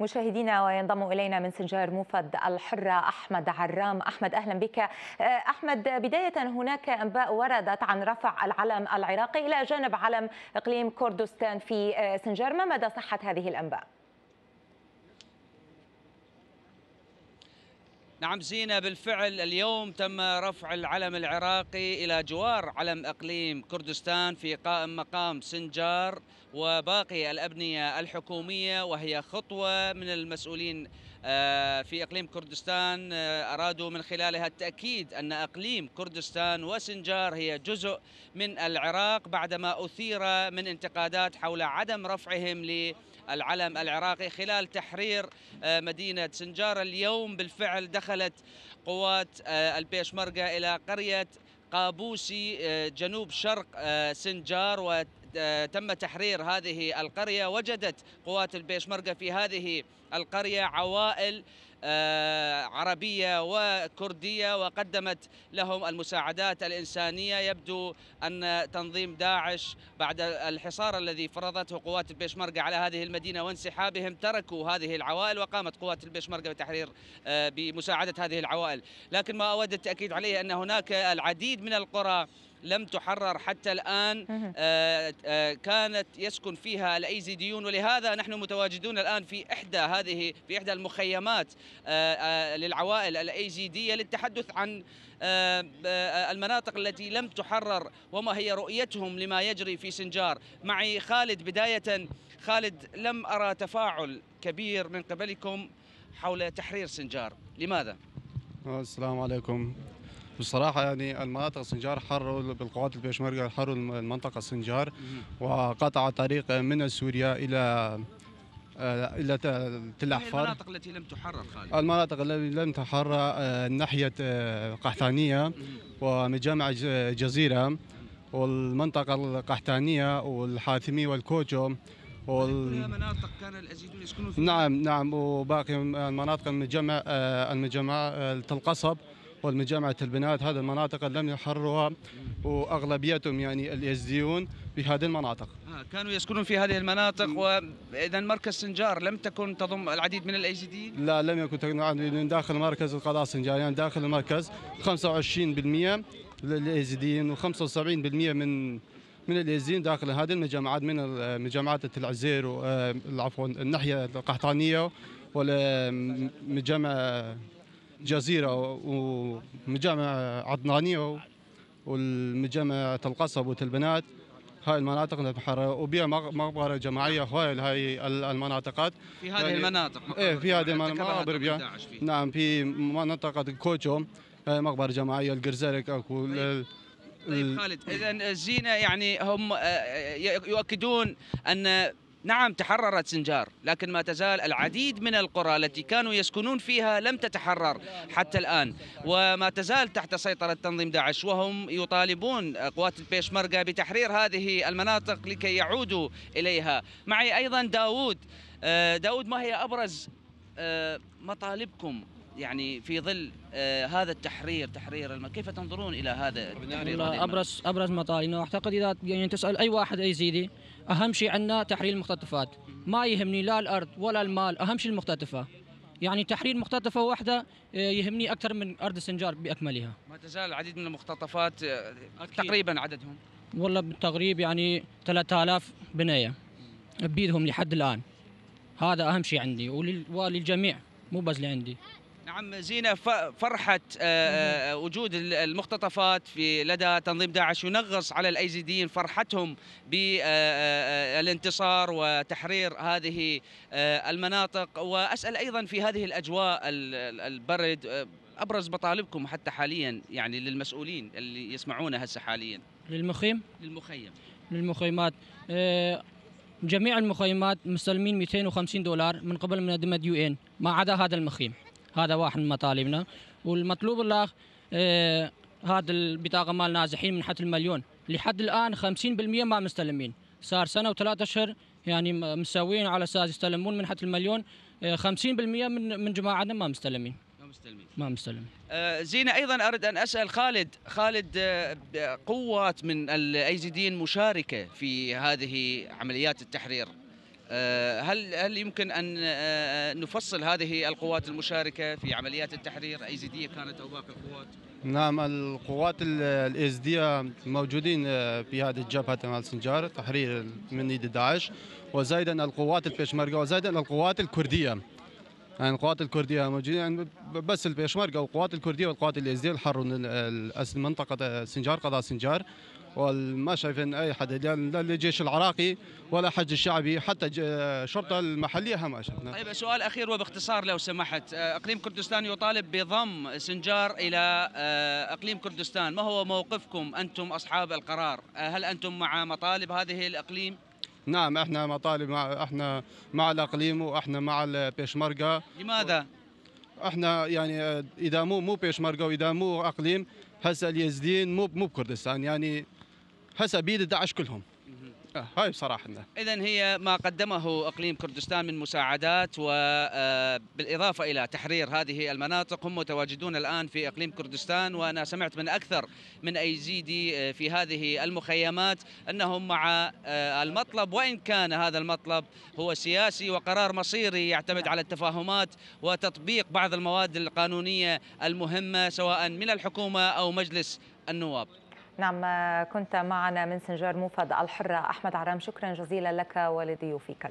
مشاهدينا وينضم إلينا من سنجار موفد الحرة أحمد عرام أحمد أهلا بك آه، أحمد بداية هناك أنباء وردت عن رفع العلم العراقي إلى جانب علم إقليم كردستان في آه، سنجار ما مدى صحة هذه الأنباء؟ نعم زينة بالفعل اليوم تم رفع العلم العراقي إلى جوار علم إقليم كردستان في قائم مقام سنجار وباقي الأبنية الحكومية وهي خطوة من المسؤولين آه، في إقليم كردستان آه، أرادوا من خلالها التأكيد أن إقليم كردستان وسنجار هي جزء من العراق بعدما أثير من انتقادات حول عدم رفعهم ل العلم العراقي خلال تحرير آه، مدينة سنجار اليوم بالفعل دخلت قوات آه، البيشمركة إلى قرية قابوسي آه، جنوب شرق سنجار آه، تم تحرير هذه القرية وجدت قوات البيشمركة في هذه القرية عوائل آه، عربية وكردية وقدمت لهم المساعدات الإنسانية يبدو أن تنظيم داعش بعد الحصار الذي فرضته قوات البيشمركة على هذه المدينة وانسحابهم تركوا هذه العوائل وقامت قوات البيشمركة بتحرير آه، بمساعدة هذه العوائل لكن ما أود التأكيد عليه أن هناك العديد من القرى لم تحرر حتى الآن آه، آه، كانت يسكن فيها الأيزيديون ولهذا نحن متواجدون الآن في إحدى هذه في إحدى المخيمات آه، للعوائل الأيزيدية للتحدث عن المناطق التي لم تحرر وما هي رؤيتهم لما يجري في سنجار معي خالد بداية خالد لم أرى تفاعل كبير من قبلكم حول تحرير سنجار لماذا؟ السلام عليكم بصراحه يعني المناطق السنجار حروا بالقوات البيشمركه حروا المنطقه السنجار وقطع طريق من سوريا الى آه، الى تل احفار المناطق التي لم تحرر خالد المناطق التي لم تحرر آه، ناحيه آه، قحطانيه ومجامع الجزيره والمنطقه القحطانيه والحاثمي والكوجو وال... مناطق كان الازيدون يسكنون فيها نعم نعم وباقي المناطق المجمع المجمع تل ومن جامعه البنات هذه المناطق لم يحررها واغلبيتهم يعني اليزديون في هذه المناطق. آه، كانوا يسكنون في هذه المناطق واذا مركز سنجار لم تكن تضم العديد من الايزيديين؟ لا لم يكن من داخل مركز القضاء سنجار يعني داخل المركز 25% للايزيديين و75% من من اليزيين داخل هذه المجامعات من مجامعات العزير آه، عفوا الناحيه القحطانيه ولا مجامع جزيرة ومجامع عدنانية والمجامع القصب وتلبنات هاي المناطق نبحر وبها مقبرة جماعية هاي هاي المناطقات في هذه يعني المناطق ايه في هذه المناطق نعم في منطقة كوتشو مقبرة جماعية القرزرك اكو طيب. طيب خالد اذا الزينه يعني هم آه، يؤكدون ان نعم تحررت سنجار لكن ما تزال العديد من القرى التي كانوا يسكنون فيها لم تتحرر حتى الآن وما تزال تحت سيطرة تنظيم داعش وهم يطالبون قوات البيشمركة بتحرير هذه المناطق لكي يعودوا إليها معي أيضا داود آه، داود ما هي أبرز آه، مطالبكم يعني في ظل آه، هذا التحرير تحرير الم... كيف تنظرون إلى هذا التحرير أبرز أبرز مطالبنا وأعتقد إذا يعني تسأل أي واحد اي زيدي أهم شيء عندنا تحرير المختطفات ما يهمني لا الأرض ولا المال أهم شيء المختطفة يعني تحرير مختطفة واحدة آه، يهمني أكثر من أرض السنجار بأكملها ما تزال العديد من المختطفات آه، أكيد. تقريبا عددهم والله بالتقريب يعني 3000 بناية بيدهم لحد الآن هذا أهم شيء عندي وللجميع مو بس لعندي نعم زينة فرحة آه، آه، وجود المختطفات في لدى تنظيم داعش ينغص على الايزيديين فرحتهم بالانتصار آه، وتحرير هذه المناطق واسال ايضا في هذه الاجواء البرد ابرز مطالبكم حتى حاليا يعني للمسؤولين اللي يسمعونا هسه حاليا للمخيم للمخيم للمخيمات جميع المخيمات مستلمين 250 دولار من قبل منظمه يو ان ما عدا هذا المخيم هذا واحد من مطالبنا والمطلوب الاخ آه، هذا البطاقه مال نازحين من حتى المليون لحد الان 50% ما مستلمين صار سنه وثلاثة اشهر يعني مسوين على اساس يستلمون من حتى المليون 50% آه، من من جماعتنا ما مستلمين ما مستلمين ما مستلمين آه، زينه ايضا اريد ان اسال خالد خالد قوات من الايزيديين مشاركه في هذه عمليات التحرير آه، هل هل يمكن ان آه، آه، نفصل هذه القوات المشاركه في عمليات التحرير ايزيديه كانت او باقي القوات؟ نعم القوات الايزديه موجودين في هذه الجبهه مال سنجار تحرير من ايد داعش وزايدا القوات البيشمركه وزايدا القوات الكرديه يعني القوات الكرديه موجودين يعني بس البيشمركه والقوات الكرديه والقوات الايزديه الحر المنطقه منطقه سنجار قضاء سنجار وما شايفين اي حد لان لا الجيش العراقي ولا حج الشعبي حتى الشرطه المحليه ما شفنا طيب سؤال اخير وباختصار لو سمحت آه، اقليم كردستان يطالب بضم سنجار الى آه، اقليم كردستان ما هو موقفكم انتم اصحاب القرار آه، هل انتم مع مطالب هذه الاقليم نعم احنا مطالب مع احنا مع الاقليم واحنا مع البيشمركه لماذا احنا يعني اذا مو مو بيشمركه واذا مو اقليم هسه اليزدين مو مو بكردستان يعني هسه بيد داعش كلهم آه. هاي بصراحة إذا هي ما قدمه إقليم كردستان من مساعدات وبالإضافة آه، إلى تحرير هذه المناطق هم متواجدون الآن في إقليم كردستان وأنا سمعت من أكثر من أيزيدي آه، في هذه المخيمات أنهم مع المطلب وإن كان هذا المطلب هو سياسي وقرار مصيري يعتمد على التفاهمات وتطبيق بعض المواد القانونية المهمة سواء من الحكومة أو مجلس النواب نعم كنت معنا من سنجار موفد الحرة أحمد عرام شكرا جزيلا لك ولضيوفك